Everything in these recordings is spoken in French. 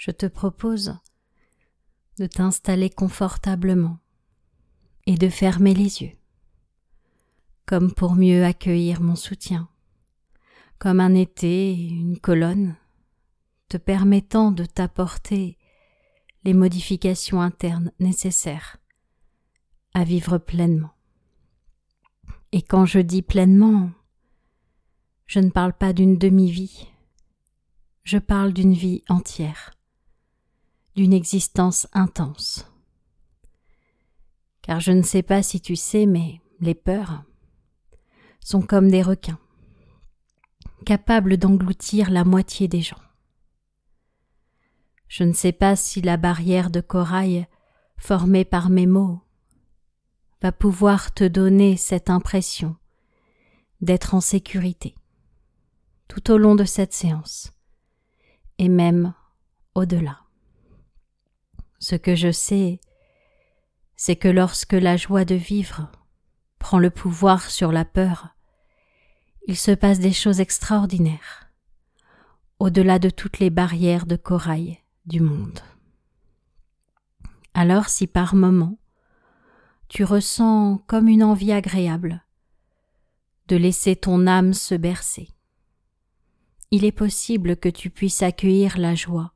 je te propose de t'installer confortablement et de fermer les yeux, comme pour mieux accueillir mon soutien, comme un été, une colonne, te permettant de t'apporter les modifications internes nécessaires à vivre pleinement. Et quand je dis pleinement, je ne parle pas d'une demi-vie, je parle d'une vie entière d'une existence intense. Car je ne sais pas si tu sais, mais les peurs sont comme des requins, capables d'engloutir la moitié des gens. Je ne sais pas si la barrière de corail formée par mes mots va pouvoir te donner cette impression d'être en sécurité tout au long de cette séance et même au-delà. Ce que je sais, c'est que lorsque la joie de vivre prend le pouvoir sur la peur, il se passe des choses extraordinaires, au-delà de toutes les barrières de corail du monde. Alors si par moments tu ressens comme une envie agréable de laisser ton âme se bercer, il est possible que tu puisses accueillir la joie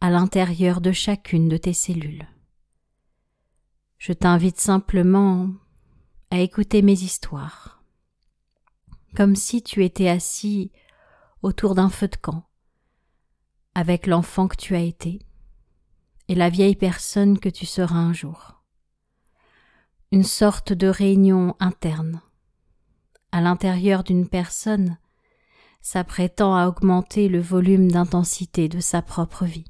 à l'intérieur de chacune de tes cellules. Je t'invite simplement à écouter mes histoires, comme si tu étais assis autour d'un feu de camp, avec l'enfant que tu as été et la vieille personne que tu seras un jour. Une sorte de réunion interne. À l'intérieur d'une personne s'apprêtant à augmenter le volume d'intensité de sa propre vie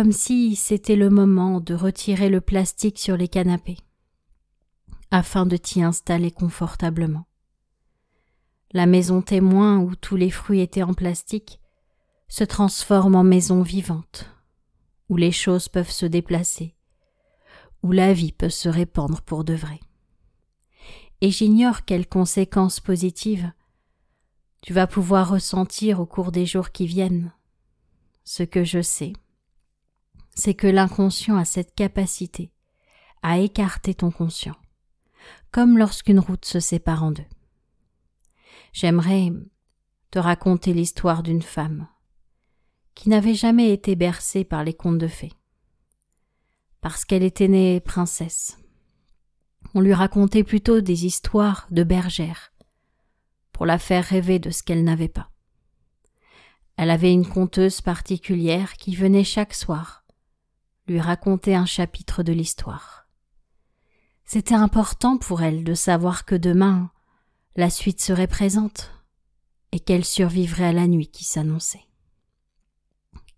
comme si c'était le moment de retirer le plastique sur les canapés, afin de t'y installer confortablement. La maison témoin où tous les fruits étaient en plastique se transforme en maison vivante, où les choses peuvent se déplacer, où la vie peut se répandre pour de vrai. Et j'ignore quelles conséquences positives tu vas pouvoir ressentir au cours des jours qui viennent. Ce que je sais, c'est que l'inconscient a cette capacité à écarter ton conscient, comme lorsqu'une route se sépare en deux. J'aimerais te raconter l'histoire d'une femme qui n'avait jamais été bercée par les contes de fées, parce qu'elle était née princesse. On lui racontait plutôt des histoires de bergère, pour la faire rêver de ce qu'elle n'avait pas. Elle avait une conteuse particulière qui venait chaque soir lui raconter un chapitre de l'histoire. C'était important pour elle de savoir que demain la suite serait présente et qu'elle survivrait à la nuit qui s'annonçait.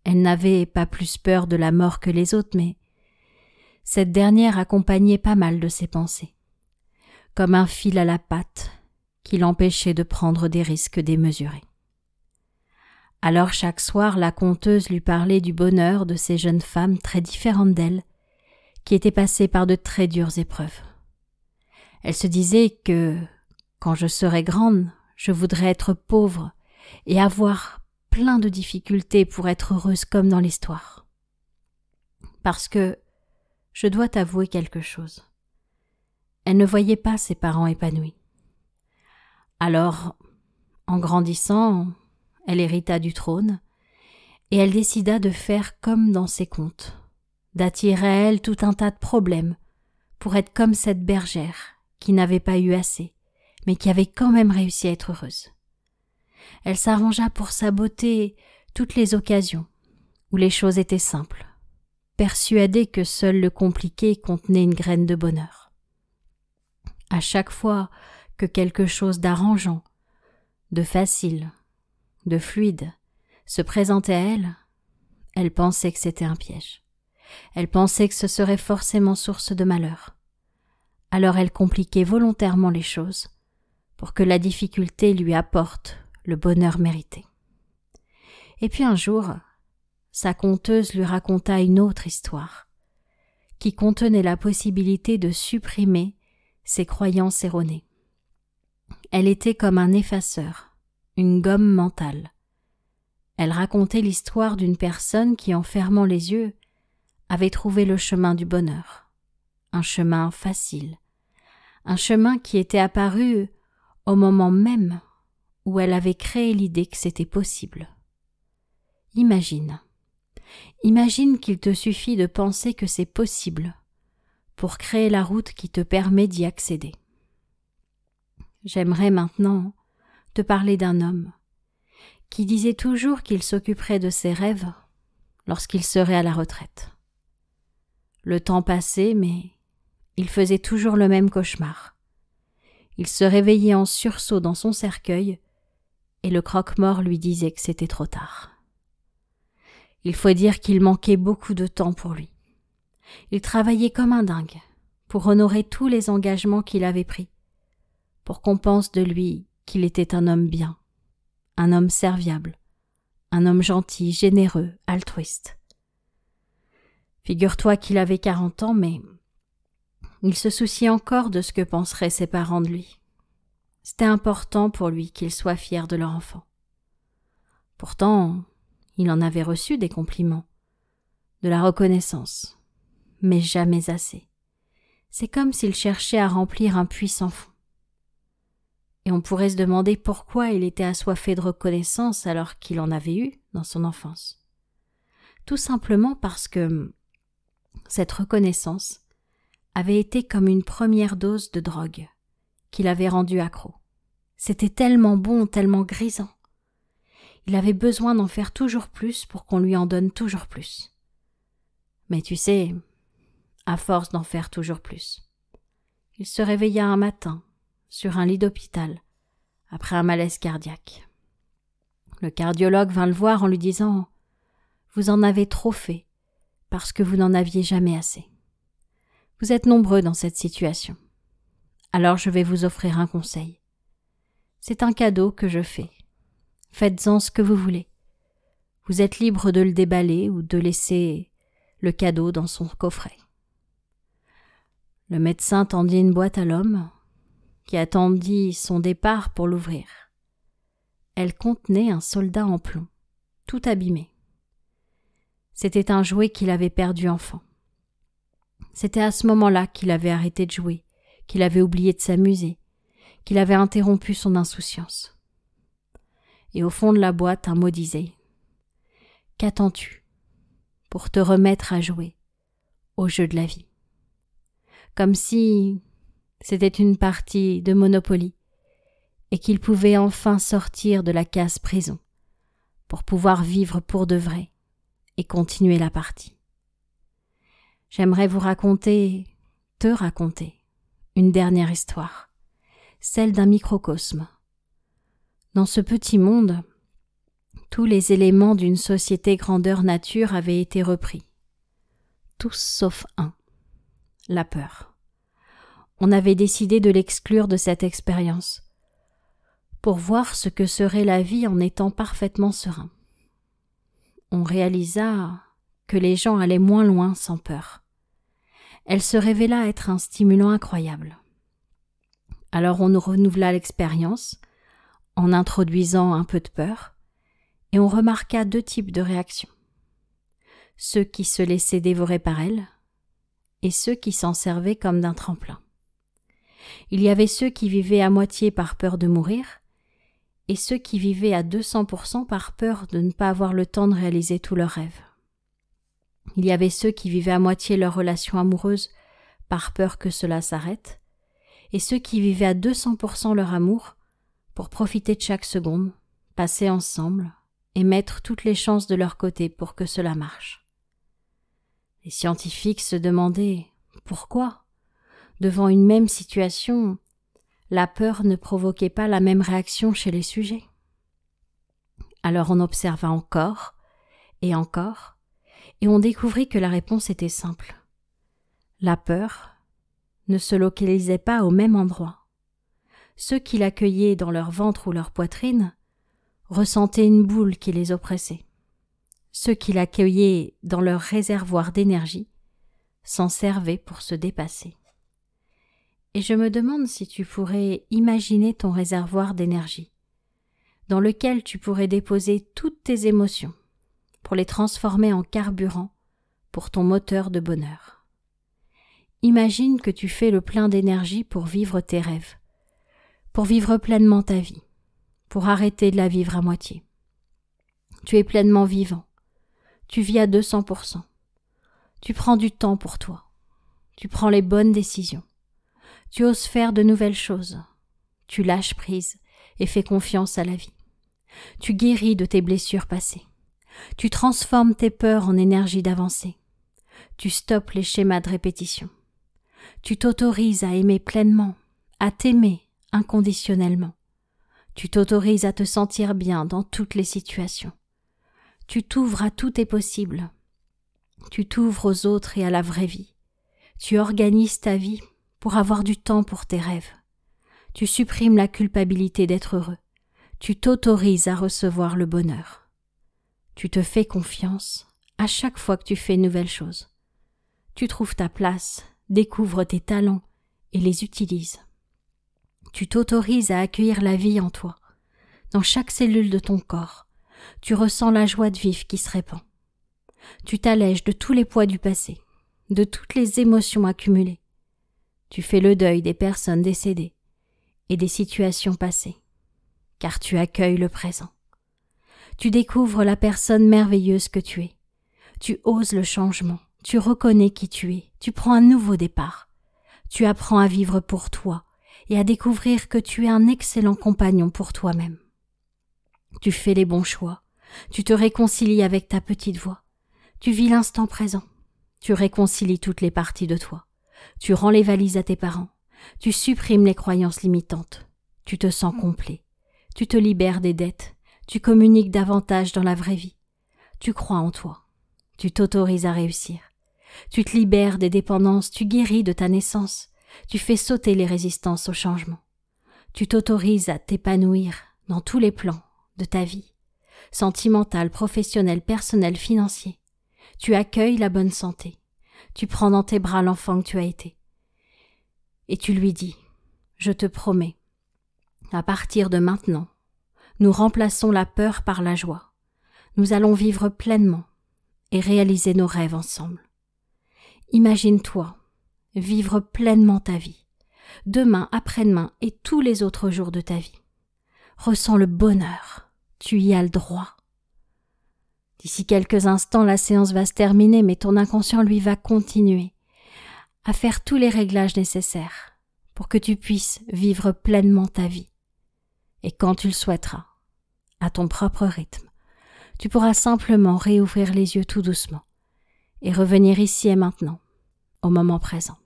Elle n'avait pas plus peur de la mort que les autres, mais cette dernière accompagnait pas mal de ses pensées, comme un fil à la patte qui l'empêchait de prendre des risques démesurés. Alors chaque soir la conteuse lui parlait du bonheur de ces jeunes femmes très différentes d'elle, qui étaient passées par de très dures épreuves. Elle se disait que quand je serai grande, je voudrais être pauvre et avoir plein de difficultés pour être heureuse comme dans l'histoire. Parce que je dois t'avouer quelque chose. Elle ne voyait pas ses parents épanouis. Alors, en grandissant, elle hérita du trône, et elle décida de faire comme dans ses contes, d'attirer à elle tout un tas de problèmes, pour être comme cette bergère, qui n'avait pas eu assez, mais qui avait quand même réussi à être heureuse. Elle s'arrangea pour sa beauté toutes les occasions où les choses étaient simples, persuadée que seul le compliqué contenait une graine de bonheur. À chaque fois que quelque chose d'arrangeant, de facile de fluide, se présentait à elle, elle pensait que c'était un piège. Elle pensait que ce serait forcément source de malheur. Alors elle compliquait volontairement les choses pour que la difficulté lui apporte le bonheur mérité. Et puis un jour, sa conteuse lui raconta une autre histoire qui contenait la possibilité de supprimer ses croyances erronées. Elle était comme un effaceur une gomme mentale. Elle racontait l'histoire d'une personne qui, en fermant les yeux, avait trouvé le chemin du bonheur, un chemin facile, un chemin qui était apparu au moment même où elle avait créé l'idée que c'était possible. Imagine. Imagine qu'il te suffit de penser que c'est possible pour créer la route qui te permet d'y accéder. J'aimerais maintenant te parler d'un homme qui disait toujours qu'il s'occuperait de ses rêves lorsqu'il serait à la retraite. Le temps passait, mais il faisait toujours le même cauchemar. Il se réveillait en sursaut dans son cercueil, et le croque-mort lui disait que c'était trop tard. Il faut dire qu'il manquait beaucoup de temps pour lui. Il travaillait comme un dingue pour honorer tous les engagements qu'il avait pris, pour qu'on pense de lui qu'il était un homme bien, un homme serviable, un homme gentil, généreux, altruiste. Figure-toi qu'il avait quarante ans, mais il se souciait encore de ce que penseraient ses parents de lui. C'était important pour lui qu'il soit fiers de leur enfant. Pourtant, il en avait reçu des compliments, de la reconnaissance, mais jamais assez. C'est comme s'il cherchait à remplir un puits sans fond et on pourrait se demander pourquoi il était assoiffé de reconnaissance alors qu'il en avait eu dans son enfance. Tout simplement parce que cette reconnaissance avait été comme une première dose de drogue qui l'avait rendu accro. C'était tellement bon, tellement grisant. Il avait besoin d'en faire toujours plus pour qu'on lui en donne toujours plus. Mais tu sais, à force d'en faire toujours plus. Il se réveilla un matin sur un lit d'hôpital, après un malaise cardiaque. Le cardiologue vint le voir en lui disant Vous en avez trop fait, parce que vous n'en aviez jamais assez. Vous êtes nombreux dans cette situation. Alors je vais vous offrir un conseil. C'est un cadeau que je fais. Faites-en ce que vous voulez. Vous êtes libre de le déballer ou de laisser le cadeau dans son coffret. Le médecin tendit une boîte à l'homme, qui attendit son départ pour l'ouvrir. Elle contenait un soldat en plomb, tout abîmé. C'était un jouet qu'il avait perdu enfant. C'était à ce moment-là qu'il avait arrêté de jouer, qu'il avait oublié de s'amuser, qu'il avait interrompu son insouciance. Et au fond de la boîte, un mot disait Qu'attends-tu pour te remettre à jouer au jeu de la vie Comme si c'était une partie de Monopoly, et qu'il pouvait enfin sortir de la case prison, pour pouvoir vivre pour de vrai, et continuer la partie. J'aimerais vous raconter, te raconter, une dernière histoire, celle d'un microcosme. Dans ce petit monde, tous les éléments d'une société grandeur nature avaient été repris. Tous sauf un. La peur on avait décidé de l'exclure de cette expérience, pour voir ce que serait la vie en étant parfaitement serein. On réalisa que les gens allaient moins loin sans peur. Elle se révéla être un stimulant incroyable. Alors on renouvela l'expérience, en introduisant un peu de peur, et on remarqua deux types de réactions. Ceux qui se laissaient dévorer par elle, et ceux qui s'en servaient comme d'un tremplin. Il y avait ceux qui vivaient à moitié par peur de mourir, et ceux qui vivaient à 200% par peur de ne pas avoir le temps de réaliser tous leurs rêves. Il y avait ceux qui vivaient à moitié leur relation amoureuse par peur que cela s'arrête, et ceux qui vivaient à 200% leur amour pour profiter de chaque seconde, passer ensemble et mettre toutes les chances de leur côté pour que cela marche. Les scientifiques se demandaient pourquoi Devant une même situation, la peur ne provoquait pas la même réaction chez les sujets. Alors on observa encore et encore, et on découvrit que la réponse était simple. La peur ne se localisait pas au même endroit. Ceux qui l'accueillaient dans leur ventre ou leur poitrine ressentaient une boule qui les oppressait. Ceux qui l'accueillaient dans leur réservoir d'énergie s'en servaient pour se dépasser et je me demande si tu pourrais imaginer ton réservoir d'énergie, dans lequel tu pourrais déposer toutes tes émotions, pour les transformer en carburant pour ton moteur de bonheur. Imagine que tu fais le plein d'énergie pour vivre tes rêves, pour vivre pleinement ta vie, pour arrêter de la vivre à moitié. Tu es pleinement vivant, tu vis à 200%, tu prends du temps pour toi, tu prends les bonnes décisions tu oses faire de nouvelles choses. Tu lâches prise et fais confiance à la vie. Tu guéris de tes blessures passées. Tu transformes tes peurs en énergie d'avancer. Tu stoppes les schémas de répétition. Tu t'autorises à aimer pleinement, à t'aimer inconditionnellement. Tu t'autorises à te sentir bien dans toutes les situations. Tu t'ouvres à tout est possible. Tu t'ouvres aux autres et à la vraie vie. Tu organises ta vie pour avoir du temps pour tes rêves. Tu supprimes la culpabilité d'être heureux. Tu t'autorises à recevoir le bonheur. Tu te fais confiance à chaque fois que tu fais une nouvelle chose. Tu trouves ta place, découvres tes talents et les utilises. Tu t'autorises à accueillir la vie en toi, dans chaque cellule de ton corps. Tu ressens la joie de vivre qui se répand. Tu t'allèges de tous les poids du passé, de toutes les émotions accumulées. Tu fais le deuil des personnes décédées et des situations passées, car tu accueilles le présent. Tu découvres la personne merveilleuse que tu es. Tu oses le changement, tu reconnais qui tu es, tu prends un nouveau départ. Tu apprends à vivre pour toi et à découvrir que tu es un excellent compagnon pour toi-même. Tu fais les bons choix, tu te réconcilies avec ta petite voix, tu vis l'instant présent, tu réconcilies toutes les parties de toi. Tu rends les valises à tes parents. Tu supprimes les croyances limitantes. Tu te sens complet. Tu te libères des dettes. Tu communiques davantage dans la vraie vie. Tu crois en toi. Tu t'autorises à réussir. Tu te libères des dépendances. Tu guéris de ta naissance. Tu fais sauter les résistances au changement. Tu t'autorises à t'épanouir dans tous les plans de ta vie. Sentimental, professionnel, personnel, financier. Tu accueilles la bonne santé tu prends dans tes bras l'enfant que tu as été. Et tu lui dis, je te promets, à partir de maintenant, nous remplaçons la peur par la joie. Nous allons vivre pleinement et réaliser nos rêves ensemble. Imagine-toi vivre pleinement ta vie, demain, après-demain et tous les autres jours de ta vie. Ressens le bonheur, tu y as le droit. D'ici quelques instants, la séance va se terminer, mais ton inconscient, lui, va continuer à faire tous les réglages nécessaires pour que tu puisses vivre pleinement ta vie. Et quand tu le souhaiteras, à ton propre rythme, tu pourras simplement réouvrir les yeux tout doucement et revenir ici et maintenant, au moment présent.